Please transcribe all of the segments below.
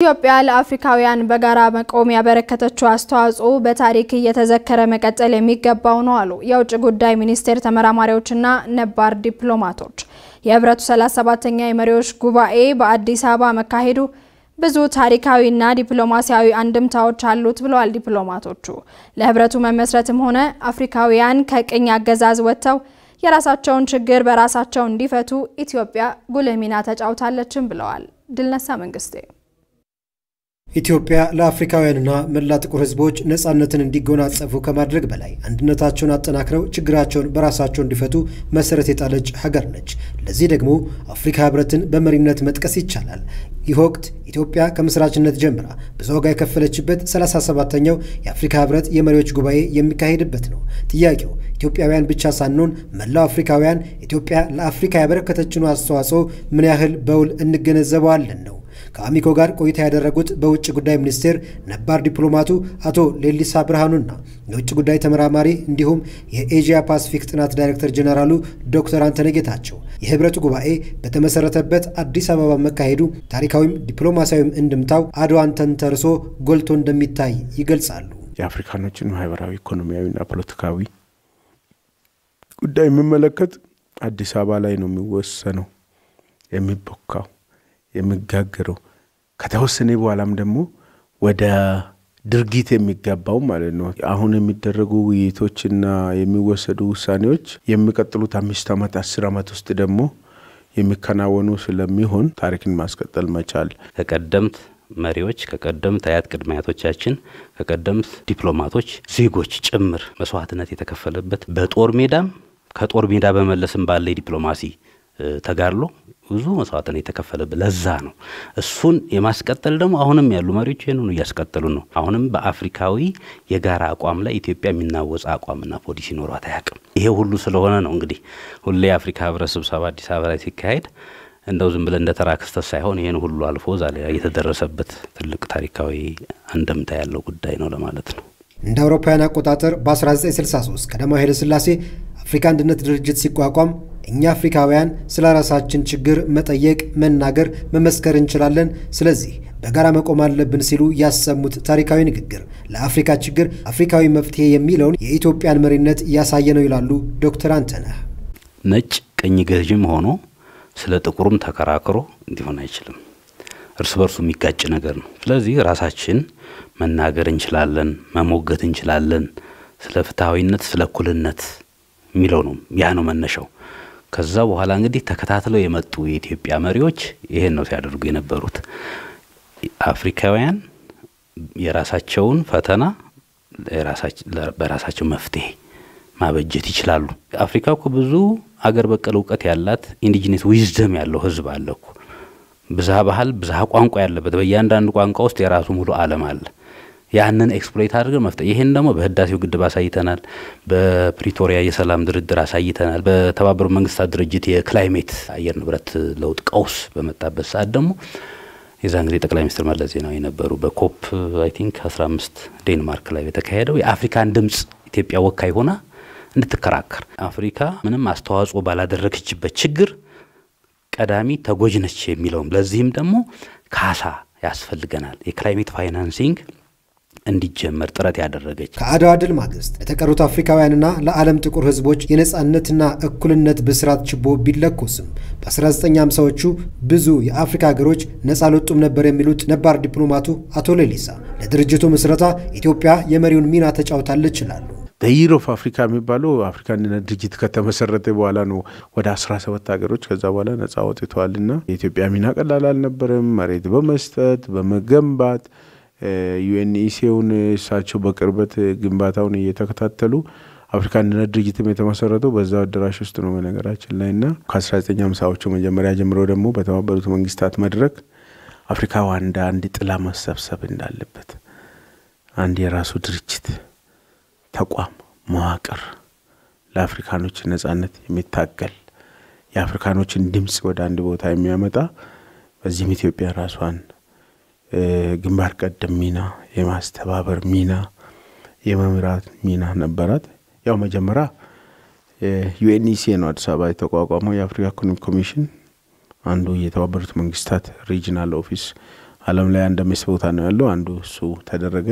ኢትዮጵያ ለአፍሪካውያን በጋራ መቆም ያበረከተችው አስተዋጽኦ በታሪክ እየተዘከረ መቀጠል የሚገባው ነው አሉ የውጭ ጉዳይ ሚኒስቴር ተመራማሪዎችና ነባር ዲፕሎማቶች። የህብረቱ 37ኛ የመሪዎች ጉባኤ በአዲስ አበባ መካሄዱ ብዙ ታሪካዊና ዲፕሎማሲያዊ አንድምታዎች አሉት ብለዋል ዲፕሎማቶቹ። ለህብረቱ መመስረትም ሆነ አፍሪካውያን ከቅኝ አገዛዝ ወጥተው የራሳቸውን ችግር በራሳቸው እንዲፈቱ ኢትዮጵያ ጉልህ ሚና ተጫውታለችም ብለዋል። ድልነሳ መንግስቴ ኢትዮጵያ ለአፍሪካውያንና መላ ጥቁር ህዝቦች ነጻነትን እንዲጎናጸፉ ከማድረግ በላይ አንድነታቸውን አጠናክረው ችግራቸውን በራሳቸው እንዲፈቱ መሰረት የጣለች ሀገር ነች። ለዚህ ደግሞ አፍሪካ ህብረትን በመሪነት መጥቀስ ይቻላል። ይህ ወቅት ኢትዮጵያ ከምስራችነት ጀምራ ብዙ ዋጋ የከፈለችበት 37ኛው የአፍሪካ ህብረት የመሪዎች ጉባኤ የሚካሄድበት ነው። ጥያቄው ኢትዮጵያውያን ብቻ ሳንሆን መላው አፍሪካውያን ኢትዮጵያ ለአፍሪካ ያበረከተችውን አስተዋጽኦ ምን ያህል በውል እንገነዘበዋለን ነው። ከአሚኮ ጋር ቆይታ ያደረጉት በውጭ ጉዳይ ሚኒስቴር ነባር ዲፕሎማቱ አቶ ሌሊሳ ብርሃኑና የውጭ ጉዳይ ተመራማሪ እንዲሁም የኤዥያ ፓስፊክ ጥናት ዳይሬክተር ጀኔራሉ ዶክተር አንተነ ጌታቸው የህብረቱ ጉባኤ በተመሰረተበት አዲስ አበባ መካሄዱ ታሪካዊም ዲፕሎማሲያዊም እንድምታው አድዋን ተንተርሶ ጎልቶ እንደሚታይ ይገልጻሉ። የአፍሪካኖችን ማህበራዊ፣ ኢኮኖሚያዊና ፖለቲካዊ ጉዳይ የሚመለከት አዲስ አበባ ላይ ነው የሚወሰነው የሚቦካው። የሚጋገረው። ከተወሰነ በኋላም ደግሞ ወደ ድርጊት የሚገባው ማለት ነው። አሁን የሚደረጉ ውይይቶችና የሚወሰዱ ውሳኔዎች የሚቀጥሉት አምስት ዓመት አስር ዓመት ውስጥ ደግሞ የሚከናወኑ ስለሚሆን ታሪክን ማስቀጠል መቻል ከቀደምት መሪዎች ከቀደምት አያት ቅድመ አያቶቻችን ከቀደምት ዲፕሎማቶች ዜጎች ጭምር መስዋዕትነት የተከፈለበት በጦር ሜዳም ከጦር ሜዳ በመለስም ባለ ዲፕሎማሲ ተጋድሎ ብዙ መስዋዕትን የተከፈለበት ለዛ ነው። እሱን የማስቀጠል ደግሞ አሁንም ያሉ መሪዎች ይህንኑ እያስቀጠሉ ነው። አሁንም በአፍሪካዊ የጋራ አቋም ላይ ኢትዮጵያ የሚናወጽ አቋምና ፖሊሲ ኖሯት አያውቅም። ይሄ ሁሉ ስለሆነ ነው እንግዲህ ሁሌ የአፍሪካ ህብረት ስብሰባ አዲስ አበባ ላይ ሲካሄድ እንደው ዝም ብለን እንደ ተራ ክስተት ሳይሆን ይህን ሁሉ አልፎ ዛሬ የተደረሰበት ትልቅ ታሪካዊ አንደምታ ያለው ጉዳይ ነው ለማለት ነው። እንደ አውሮፓውያን አቆጣጠር በ1963 ቀዳማዊ ኃይለሥላሴ አፍሪካ አንድነት ድርጅት ሲቋቋም እኛ አፍሪካውያን ስለ ራሳችን ችግር መጠየቅ፣ መናገር፣ መመስከር እንችላለን። ስለዚህ በጋራ መቆም አለብን ሲሉ ያሰሙት ታሪካዊ ንግግር ለአፍሪካ ችግር አፍሪካዊ መፍትሄ የሚለውን የኢትዮጵያን መሪነት እያሳየ ነው ይላሉ ዶክተር አንተነህ። ነጭ ቅኝ ገዥም ሆኖ ስለ ጥቁርም ተከራክሮ እንዲሆን አይችልም። እርስ በርሱ የሚጋጭ ነገር ነው። ስለዚህ ራሳችን መናገር እንችላለን፣ መሞገት እንችላለን። ስለ ፍትሐዊነት፣ ስለ እኩልነት የሚለው ነው። ያ ነው መነሻው። ከዛ በኋላ እንግዲህ ተከታትለው የመጡ የኢትዮጵያ መሪዎች ይሄን ነው ሲያደርጉ የነበሩት። አፍሪካውያን የራሳቸውን ፈተና በራሳቸው መፍትሄ ማበጀት ይችላሉ። አፍሪካ እኮ ብዙ አገር በቀል እውቀት ያላት ኢንዲጂነስ ዊዝደም ያለው ህዝብ አለ እኮ። ብዝሃ ባህል፣ ብዝሃ ቋንቋ ያለበት በእያንዳንድ ቋንቋ ውስጥ የራሱ ሙሉ ዓለም አለ። ያንን ኤክስፕሎይት አድርገን መፍጠር ይሄን ደግሞ በህዳሴው ግድብ አሳይተናል። በፕሪቶሪያ የሰላም ድርድር አሳይተናል። በተባበሩ መንግስታት ድርጅት የክላይሜት አየር ንብረት ለውጥ ቀውስ በመጣበት ሰዓት ደግሞ የዛን ጊዜ ጠቅላይ ሚኒስትር መለስ ዜናዊ የነበሩ በኮፕ አይ ቲንክ 15 ዴንማርክ ላይ በተካሄደው የአፍሪካን ድምፅ ኢትዮጵያ ወካይ ሆና እንድትከራከር አፍሪካ ምንም አስተዋጽኦ ባላደረገችበት ችግር ቀዳሚ ተጎጅነች የሚለውም ለዚህም ደግሞ ካሳ ያስፈልገናል የክላይሜት ፋይናንሲንግ እንዲጀመር ጥረት ያደረገች ከአድዋ ድል ማግስት ለተቀሩት አፍሪካውያንና ለዓለም ጥቁር ህዝቦች የነፃነትና እኩልነት ብስራት ችቦ ቢለኮስም በ1950ዎቹ ብዙ የአፍሪካ ሀገሮች ነፃ አልወጡም ነበር የሚሉት ነባር ዲፕሎማቱ አቶ ሌሊሳ ለድርጅቱ ምስረታ ኢትዮጵያ የመሪውን ሚና ተጫውታለች ይላሉ። በይር ኦፍ አፍሪካ የሚባለው አፍሪካን ድርጅት ከተመሰረተ በኋላ ነው ወደ 17 ሀገሮች ከዛ በኋላ ነፃ ወጥተዋልና የኢትዮጵያ ሚና ቀላል አልነበረም። መሬት በመስጠት በመገንባት ዩኤንኢሲውን እሳቸው በቅርበት ግንባታውን እየተከታተሉ አፍሪካ አንድነት ድርጅትም የተመሰረተው በዛው አዳራሽ ውስጥ ነው በነገራችን ላይ እና ከ1950ዎቹ መጀመሪያ ጀምሮ ደግሞ በተባበሩት መንግስታት መድረክ አፍሪካ ዋንዳ አንድ ጥላ መሰብሰብ እንዳለበት አንድ የራሱ ድርጅት ተቋም መዋቅር ለአፍሪካኖች ነጻነት የሚታገል የአፍሪካኖችን ድምፅ ወደ አንድ ቦታ የሚያመጣ በዚህም ኢትዮጵያ ራሷን ግንባር ቀደም ሚና፣ የማስተባበር ሚና፣ የመምራት ሚና ነበራት። ያው መጀመሪያ ዩኤንኢሲ ነው አዲስ አበባ የተቋቋመው የአፍሪካ ኢኮኖሚክ ኮሚሽን አንዱ የተባበሩት መንግስታት ሪጂናል ኦፊስ አለም ላይ አንድ ቦታ ነው ያለው። አንዱ እሱ ተደረገ።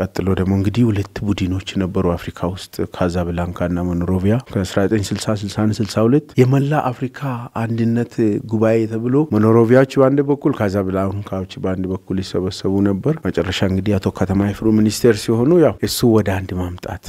ቀጥሎ ደግሞ እንግዲህ ሁለት ቡድኖች ነበሩ አፍሪካ ውስጥ ካዛብላንካ ና መኖሮቪያ ከ1960 የመላ አፍሪካ አንድነት ጉባኤ ተብሎ መኖሮቪያዎች በአንድ በኩል ካዛብላንካዎች በአንድ በኩል ይሰበሰቡ ነበር። መጨረሻ እንግዲህ አቶ ከተማ ፍሩ ሚኒስቴር ሲሆኑ ያው እሱ ወደ አንድ ማምጣት